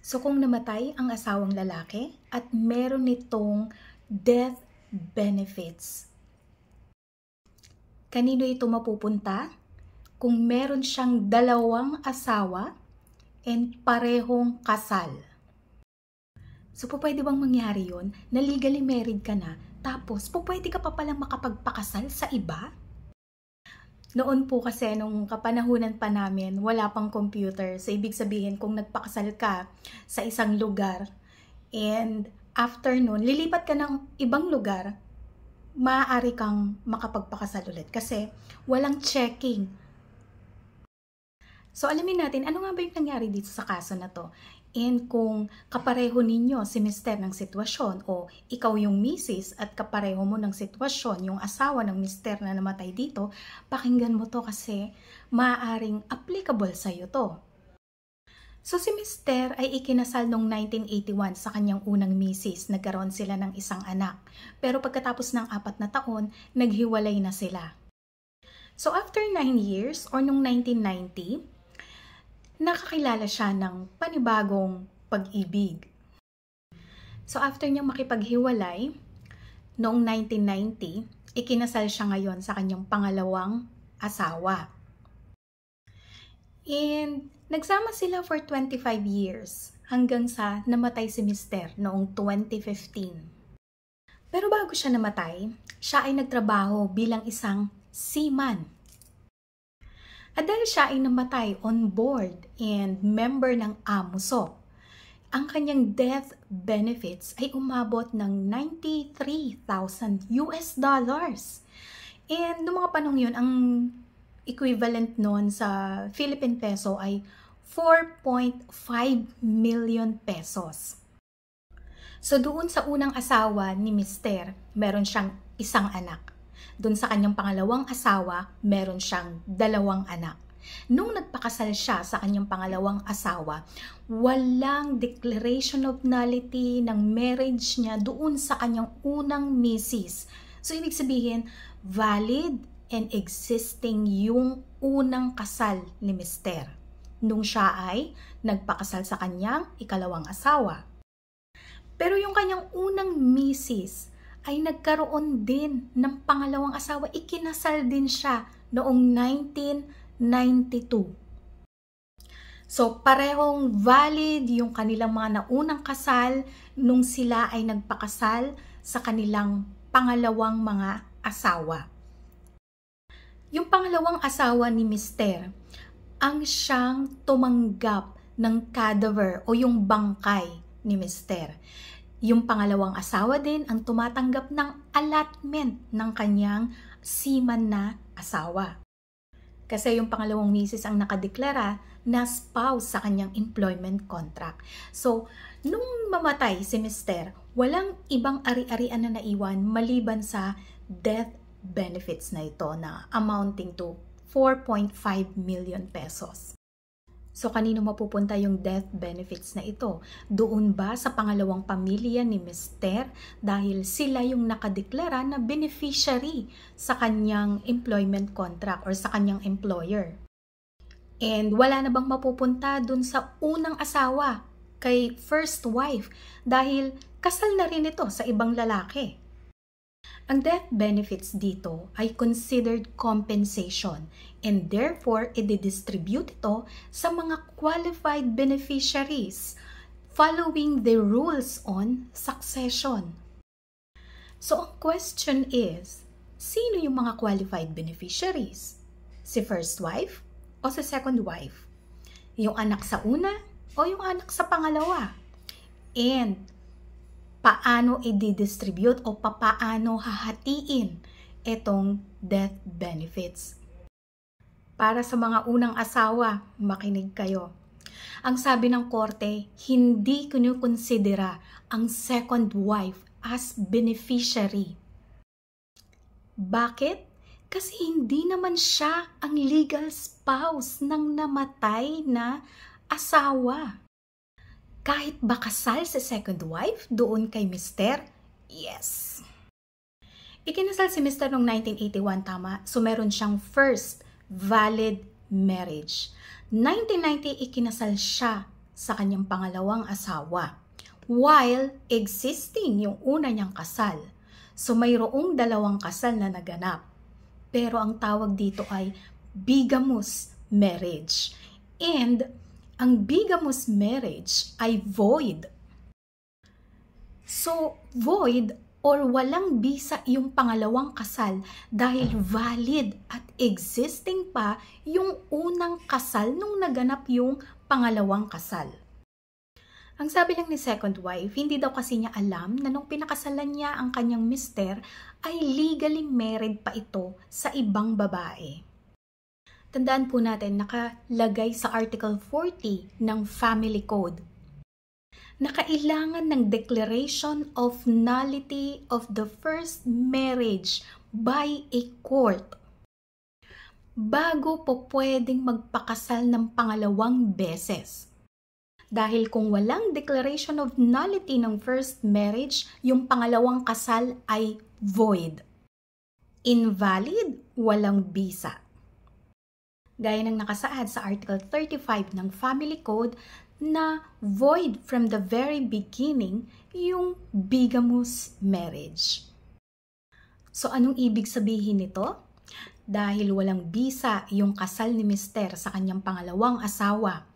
So kung namatay ang asawang lalaki at meron nitong death benefits. Kanino ito mapupunta? Kung meron siyang dalawang asawa and parehong kasal. So, po pwede bang mangyari yon na legally married ka na, tapos po pwede ka pa palang makapagpakasal sa iba? Noon po kasi nung kapanahunan pa namin, wala pang computer. So ibig sabihin kung nagpakasal ka sa isang lugar and after noon, lilipat ka ng ibang lugar, maaari kang makapagpakasal ulit kasi walang checking. So alamin natin ano nga ba yung nangyari dito sa kaso na to. And kung kapareho ninyo si mister ng sitwasyon o ikaw yung misis at kapareho mo ng sitwasyon yung asawa ng mister na namatay dito, pakinggan mo to kasi maaring applicable sa iyo to. So si Mr. ay ikinasal noong 1981 sa kanyang unang misis. Nagkaroon sila ng isang anak. Pero pagkatapos ng apat na taon, naghiwalay na sila. So after 9 years or noong 1990, nakakilala siya ng panibagong pag-ibig. So after niyang makipaghiwalay, noong 1990, ikinasal siya ngayon sa kanyang pangalawang asawa. And nagsama sila for 25 years hanggang sa namatay si Mister noong 2015. Pero bago siya namatay, siya ay nagtrabaho bilang isang seaman at dahil siya ay namatay on board and member ng AMUSO. Ang kanyang death benefits ay umabot ng 93,000 US dollars. And noong mga panong yun, ang equivalent noon sa Philippine peso ay 4.5 million pesos. So doon sa unang asawa ni Mister, meron siyang isang anak. Doon sa kanyang pangalawang asawa, meron siyang dalawang anak. Nung nagpakasal siya sa kanyang pangalawang asawa, walang declaration of nullity ng marriage niya doon sa kanyang unang misis. So, ibig sabihin, valid and existing yung unang kasal ni Mister nung siya ay nagpakasal sa kanyang ikalawang asawa. Pero yung kanyang unang misis, ay nagkaroon din ng pangalawang asawa. Ikinasal din siya noong 1992. So, parehong valid yung kanilang mga naunang kasal nung sila ay nagpakasal sa kanilang pangalawang mga asawa. Yung pangalawang asawa ni Mister, ang siyang tumanggap ng cadaver o yung bangkay ni Mister. Yung pangalawang asawa din ang tumatanggap ng allotment ng kanyang seaman na asawa. Kasi yung pangalawang misis ang nakadeklara na spouse sa kanyang employment contract. So, nung mamatay si Mr., walang ibang ari-arian na naiwan maliban sa death benefits na ito na amounting to 4.5 million pesos. So kanino mapupunta yung death benefits na ito? Doon ba sa pangalawang pamilya ni Mr. dahil sila yung nakadeklara na beneficiary sa kanyang employment contract or sa kanyang employer? And wala na bang mapupunta doon sa unang asawa kay first wife dahil kasal na rin ito sa ibang lalaki? Ang death benefits dito ay considered compensation and therefore i-distribute ito sa mga qualified beneficiaries following the rules on succession. So ang question is, sino yung mga qualified beneficiaries? Si first wife o si second wife? Yung anak sa una o yung anak sa pangalawa? And papaano i-distribute o paano hahatiin itong death benefits. Para sa mga unang asawa, makinig kayo. Ang sabi ng korte, hindi kinukonsidera ang second wife as beneficiary. Bakit? Kasi hindi naman siya ang legal spouse ng namatay na asawa kahit bakasal sa second wife doon kay Mr. Yes. Ikinasal si Mr. noong 1981 tama, so meron siyang first valid marriage. 1990 ikinasal siya sa kanyang pangalawang asawa while existing yung una niyang kasal. So mayroong dalawang kasal na naganap. Pero ang tawag dito ay bigamous marriage. And ang bigamous marriage ay void. So, void or walang bisa yung pangalawang kasal dahil valid at existing pa yung unang kasal nung naganap yung pangalawang kasal. Ang sabi lang ni second wife, hindi daw kasi niya alam na nung pinakasalan niya ang kanyang mister ay legally married pa ito sa ibang babae tandaan po natin nakalagay sa Article 40 ng Family Code nakailangan ng declaration of nullity of the first marriage by a court bago po pwedeng magpakasal ng pangalawang beses. Dahil kung walang declaration of nullity ng first marriage, yung pangalawang kasal ay void. Invalid, walang bisa gaya ng nakasaad sa Article 35 ng Family Code na void from the very beginning yung bigamous marriage. So anong ibig sabihin nito? Dahil walang bisa yung kasal ni Mister sa kanyang pangalawang asawa,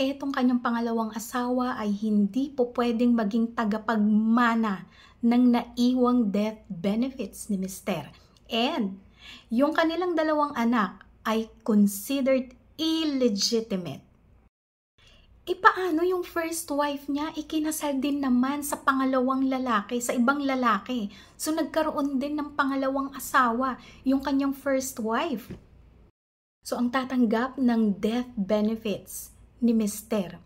etong kanyang pangalawang asawa ay hindi po pwedeng maging tagapagmana ng naiwang death benefits ni Mister. And yung kanilang dalawang anak ay considered illegitimate. E yung first wife niya ikinasal e din naman sa pangalawang lalaki, sa ibang lalaki. So nagkaroon din ng pangalawang asawa, yung kanyang first wife. So ang tatanggap ng death benefits ni Mister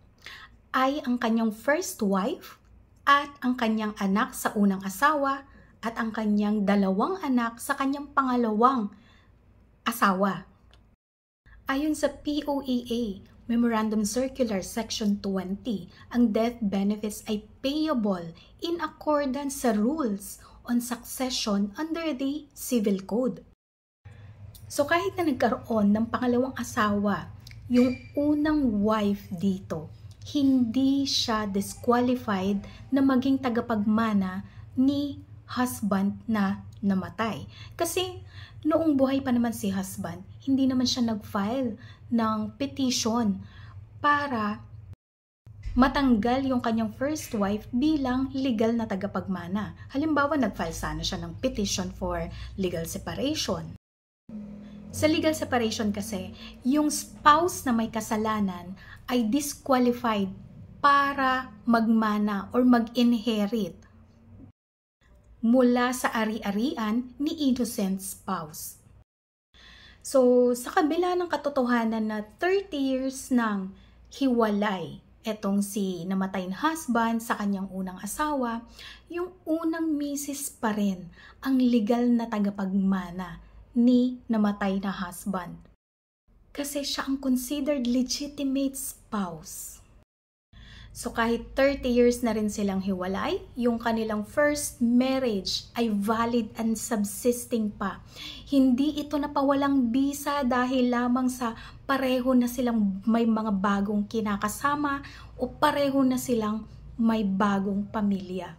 ay ang kanyang first wife at ang kanyang anak sa unang asawa at ang kanyang dalawang anak sa kanyang pangalawang asawa. Ayon sa POEA, Memorandum Circular Section 20, ang death benefits ay payable in accordance sa rules on succession under the Civil Code. So kahit na nagkaroon ng pangalawang asawa, yung unang wife dito, hindi siya disqualified na maging tagapagmana ni husband na namatay. Kasi noong buhay pa naman si husband, hindi naman siya nag-file ng petition para matanggal yung kanyang first wife bilang legal na tagapagmana. Halimbawa, nag-file sana siya ng petition for legal separation. Sa legal separation kasi, yung spouse na may kasalanan ay disqualified para magmana or mag-inherit mula sa ari-arian ni innocent spouse. So, sa kabila ng katotohanan na 30 years ng hiwalay etong si namatay na husband sa kanyang unang asawa, yung unang misis pa rin ang legal na tagapagmana ni namatay na husband. Kasi siya ang considered legitimate spouse. So kahit 30 years na rin silang hiwalay, yung kanilang first marriage ay valid and subsisting pa. Hindi ito napawalang bisa dahil lamang sa pareho na silang may mga bagong kinakasama o pareho na silang may bagong pamilya.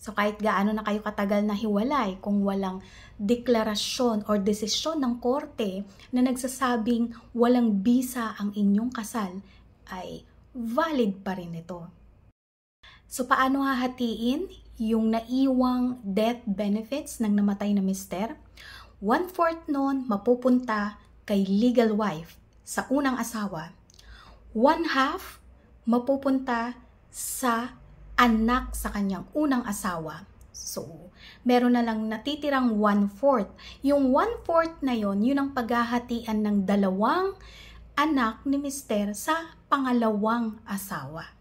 So kahit gaano na kayo katagal na hiwalay, kung walang deklarasyon or desisyon ng korte na nagsasabing walang bisa ang inyong kasal, ay valid pa rin ito. So paano hahatiin yung naiwang death benefits ng namatay na mister? One-fourth noon mapupunta kay legal wife sa unang asawa. One-half mapupunta sa anak sa kanyang unang asawa. So, meron na lang natitirang one-fourth. Yung one-fourth na yon yun ang paghahatian ng dalawang anak ni Mister sa pangalawang asawa.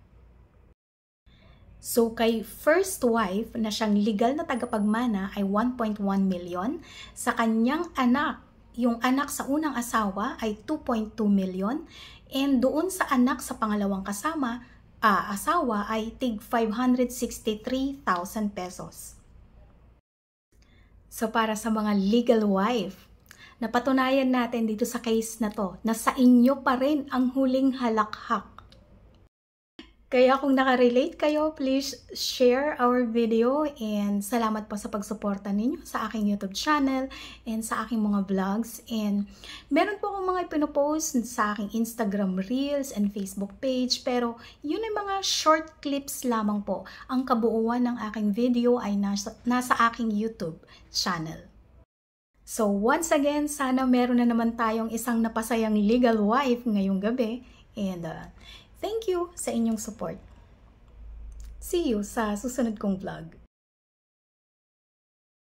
So kay first wife na siyang legal na tagapagmana ay 1.1 million, sa kanyang anak, yung anak sa unang asawa ay 2.2 million, and doon sa anak sa pangalawang kasama, uh, asawa ay tig 563,000 pesos. So para sa mga legal wife napatunayan natin dito sa case na to na sa inyo pa rin ang huling halakhak. Kaya kung nakarelate kayo, please share our video and salamat po sa pagsuporta ninyo sa aking YouTube channel and sa aking mga vlogs. And meron po akong mga ipinopost sa aking Instagram Reels and Facebook page pero yun ay mga short clips lamang po. Ang kabuuan ng aking video ay nasa, nasa aking YouTube channel. So once again, sana meron na naman tayong isang napasayang legal wife ngayong gabi. And uh, thank you sa inyong support. See you sa susunod kong vlog.